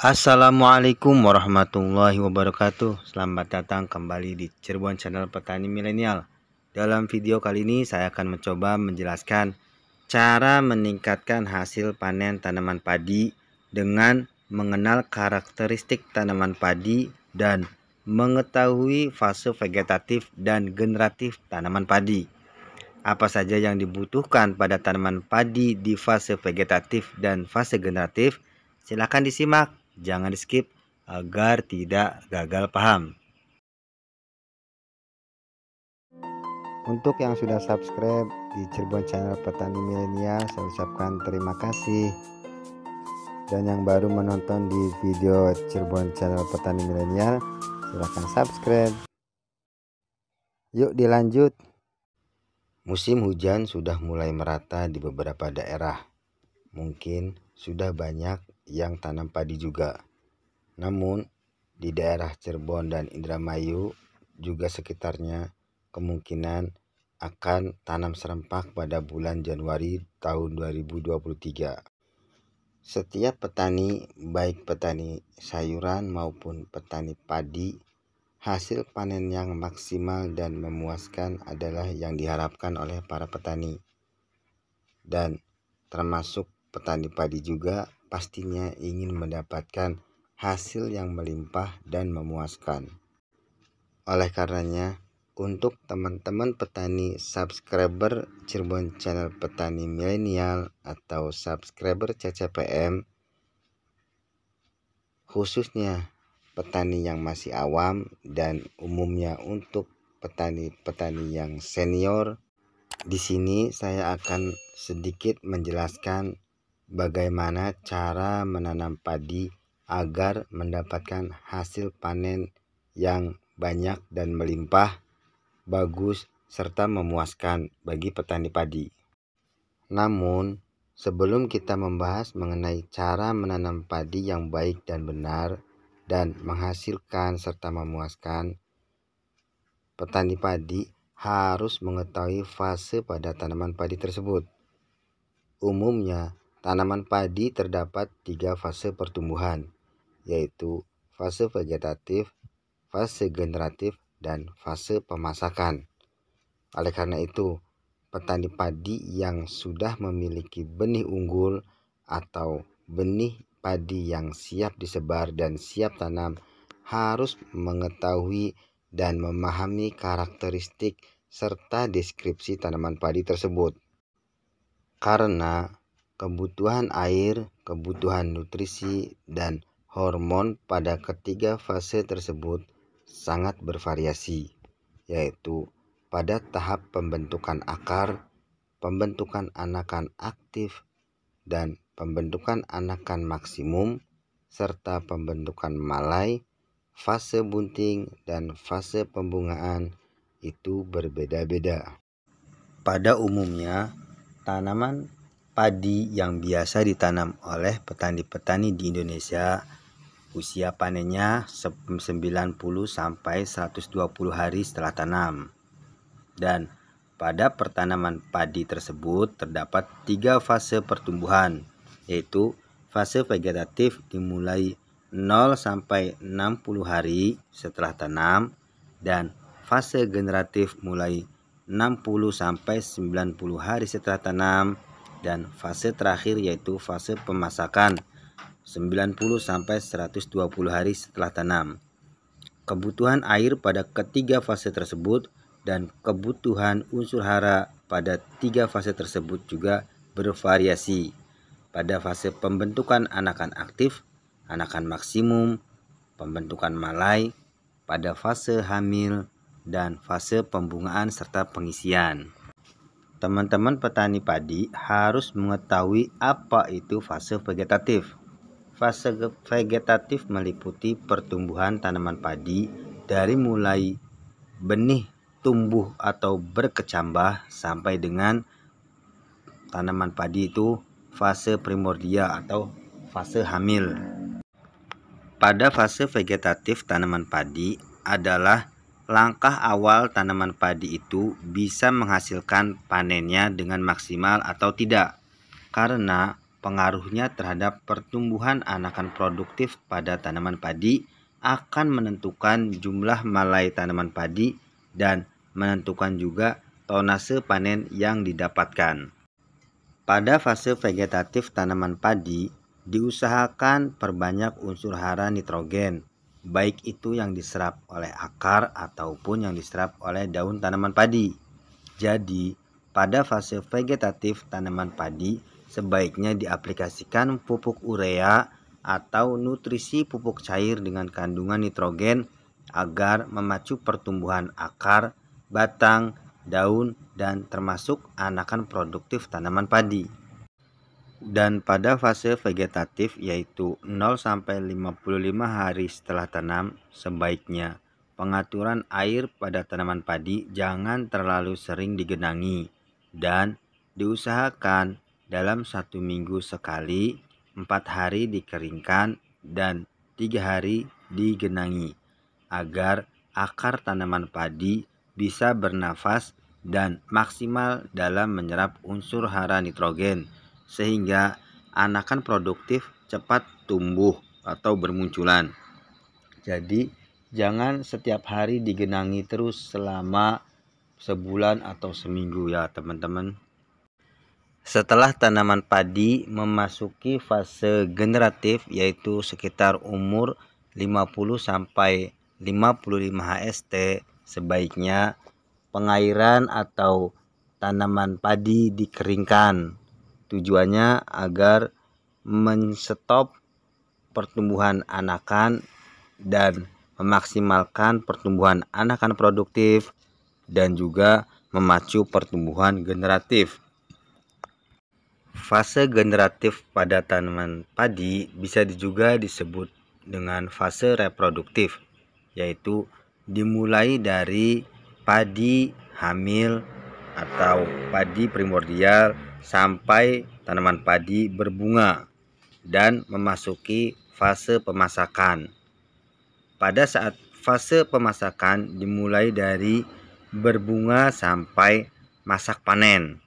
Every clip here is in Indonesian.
Assalamualaikum warahmatullahi wabarakatuh Selamat datang kembali di Cirebon Channel Petani Milenial Dalam video kali ini saya akan mencoba menjelaskan Cara meningkatkan hasil panen tanaman padi Dengan mengenal karakteristik tanaman padi Dan mengetahui fase vegetatif dan generatif tanaman padi Apa saja yang dibutuhkan pada tanaman padi di fase vegetatif dan fase generatif Silahkan disimak Jangan di skip agar tidak gagal paham. Untuk yang sudah subscribe di Cirebon Channel Petani Milenial, saya ucapkan terima kasih. Dan yang baru menonton di video Cirebon Channel Petani Milenial, silahkan subscribe. Yuk dilanjut. Musim hujan sudah mulai merata di beberapa daerah. Mungkin sudah banyak yang tanam padi juga. Namun, di daerah Cirebon dan Indramayu juga sekitarnya kemungkinan akan tanam serempak pada bulan Januari tahun 2023. Setiap petani, baik petani sayuran maupun petani padi, hasil panen yang maksimal dan memuaskan adalah yang diharapkan oleh para petani. Dan termasuk petani padi juga pastinya ingin mendapatkan hasil yang melimpah dan memuaskan. Oleh karenanya, untuk teman-teman petani subscriber Cirebon Channel Petani Milenial atau subscriber CCPM, khususnya petani yang masih awam dan umumnya untuk petani-petani yang senior, di sini saya akan sedikit menjelaskan Bagaimana cara menanam padi agar mendapatkan hasil panen yang banyak dan melimpah, bagus, serta memuaskan bagi petani padi. Namun, sebelum kita membahas mengenai cara menanam padi yang baik dan benar dan menghasilkan serta memuaskan, petani padi harus mengetahui fase pada tanaman padi tersebut. Umumnya, Tanaman padi terdapat tiga fase pertumbuhan, yaitu fase vegetatif, fase generatif, dan fase pemasakan. Oleh karena itu, petani padi yang sudah memiliki benih unggul atau benih padi yang siap disebar dan siap tanam harus mengetahui dan memahami karakteristik serta deskripsi tanaman padi tersebut. Karena kebutuhan air, kebutuhan nutrisi, dan hormon pada ketiga fase tersebut sangat bervariasi, yaitu pada tahap pembentukan akar, pembentukan anakan aktif, dan pembentukan anakan maksimum, serta pembentukan malai, fase bunting, dan fase pembungaan itu berbeda-beda. Pada umumnya, tanaman padi yang biasa ditanam oleh petani-petani di Indonesia usia panennya 90 sampai 120 hari setelah tanam. Dan pada pertanaman padi tersebut terdapat tiga fase pertumbuhan yaitu fase vegetatif dimulai 0 sampai 60 hari setelah tanam dan fase generatif mulai 60 sampai 90 hari setelah tanam dan fase terakhir yaitu fase pemasakan 90 sampai 120 hari setelah tanam. Kebutuhan air pada ketiga fase tersebut dan kebutuhan unsur hara pada tiga fase tersebut juga bervariasi. Pada fase pembentukan anakan aktif, anakan maksimum, pembentukan malai, pada fase hamil, dan fase pembungaan serta pengisian. Teman-teman petani padi harus mengetahui apa itu fase vegetatif. Fase vegetatif meliputi pertumbuhan tanaman padi dari mulai benih tumbuh atau berkecambah sampai dengan tanaman padi itu fase primordia atau fase hamil. Pada fase vegetatif tanaman padi adalah Langkah awal tanaman padi itu bisa menghasilkan panennya dengan maksimal atau tidak, karena pengaruhnya terhadap pertumbuhan anakan produktif pada tanaman padi akan menentukan jumlah malai tanaman padi dan menentukan juga tonase panen yang didapatkan. Pada fase vegetatif tanaman padi, diusahakan perbanyak unsur hara nitrogen baik itu yang diserap oleh akar ataupun yang diserap oleh daun tanaman padi. Jadi, pada fase vegetatif tanaman padi sebaiknya diaplikasikan pupuk urea atau nutrisi pupuk cair dengan kandungan nitrogen agar memacu pertumbuhan akar, batang, daun, dan termasuk anakan produktif tanaman padi dan pada fase vegetatif yaitu 0 55 hari setelah tanam sebaiknya pengaturan air pada tanaman padi jangan terlalu sering digenangi dan diusahakan dalam satu minggu sekali empat hari dikeringkan dan tiga hari digenangi agar akar tanaman padi bisa bernafas dan maksimal dalam menyerap unsur hara nitrogen sehingga anakan produktif cepat tumbuh atau bermunculan. Jadi, jangan setiap hari digenangi terus selama sebulan atau seminggu ya, teman-teman. Setelah tanaman padi memasuki fase generatif yaitu sekitar umur 50 sampai 55 HST, sebaiknya pengairan atau tanaman padi dikeringkan Tujuannya agar menstop pertumbuhan anakan dan memaksimalkan pertumbuhan anakan produktif dan juga memacu pertumbuhan generatif. Fase generatif pada tanaman padi bisa juga disebut dengan fase reproduktif, yaitu dimulai dari padi hamil atau padi primordial sampai tanaman padi berbunga dan memasuki fase pemasakan. Pada saat fase pemasakan dimulai dari berbunga sampai masak panen.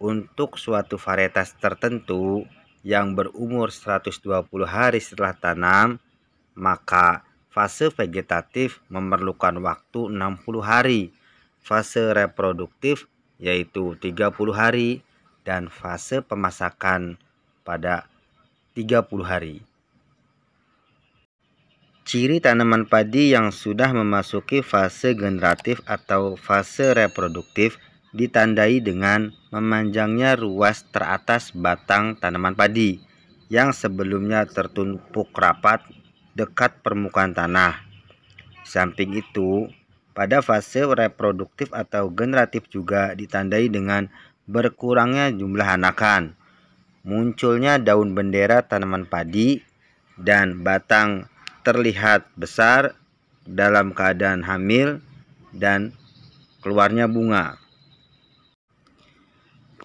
Untuk suatu varietas tertentu yang berumur 120 hari setelah tanam, maka fase vegetatif memerlukan waktu 60 hari. Fase reproduktif yaitu 30 hari dan fase pemasakan pada 30 hari. Ciri tanaman padi yang sudah memasuki fase generatif atau fase reproduktif ditandai dengan memanjangnya ruas teratas batang tanaman padi yang sebelumnya tertumpuk rapat dekat permukaan tanah. Samping itu, pada fase reproduktif atau generatif juga ditandai dengan berkurangnya jumlah anakan, munculnya daun bendera tanaman padi, dan batang terlihat besar dalam keadaan hamil dan keluarnya bunga.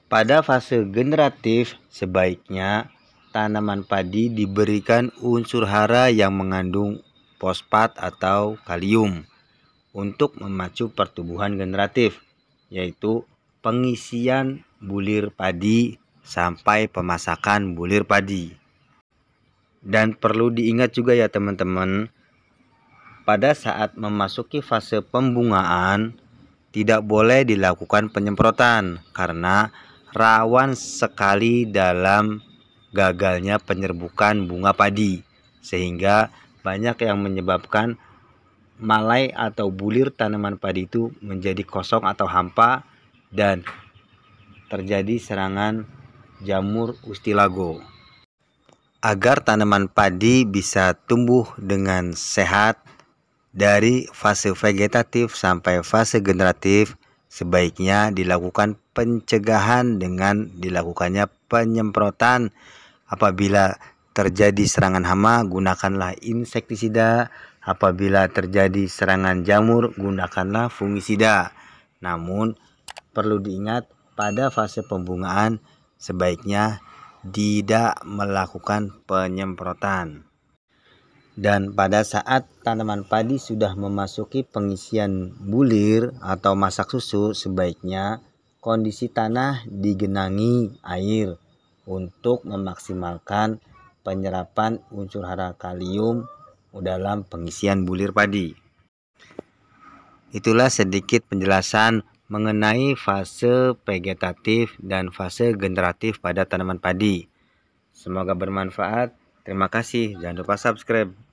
Pada fase generatif, sebaiknya tanaman padi diberikan unsur hara yang mengandung fosfat atau kalium untuk memacu pertumbuhan generatif, yaitu pengisian bulir padi sampai pemasakan bulir padi. Dan perlu diingat juga ya teman-teman, pada saat memasuki fase pembungaan tidak boleh dilakukan penyemprotan karena rawan sekali dalam gagalnya penyerbukan bunga padi sehingga banyak yang menyebabkan malai atau bulir tanaman padi itu menjadi kosong atau hampa dan terjadi serangan jamur ustilago. Agar tanaman padi bisa tumbuh dengan sehat dari fase vegetatif sampai fase generatif, sebaiknya dilakukan pencegahan dengan dilakukannya penyemprotan apabila terjadi serangan hama gunakanlah insektisida apabila terjadi serangan jamur gunakanlah fungisida namun Perlu diingat pada fase pembungaan sebaiknya tidak melakukan penyemprotan. Dan pada saat tanaman padi sudah memasuki pengisian bulir atau masak susu, sebaiknya kondisi tanah digenangi air untuk memaksimalkan penyerapan unsur hara kalium dalam pengisian bulir padi. Itulah sedikit penjelasan mengenai fase vegetatif dan fase generatif pada tanaman padi. Semoga bermanfaat. Terima kasih. Jangan lupa subscribe.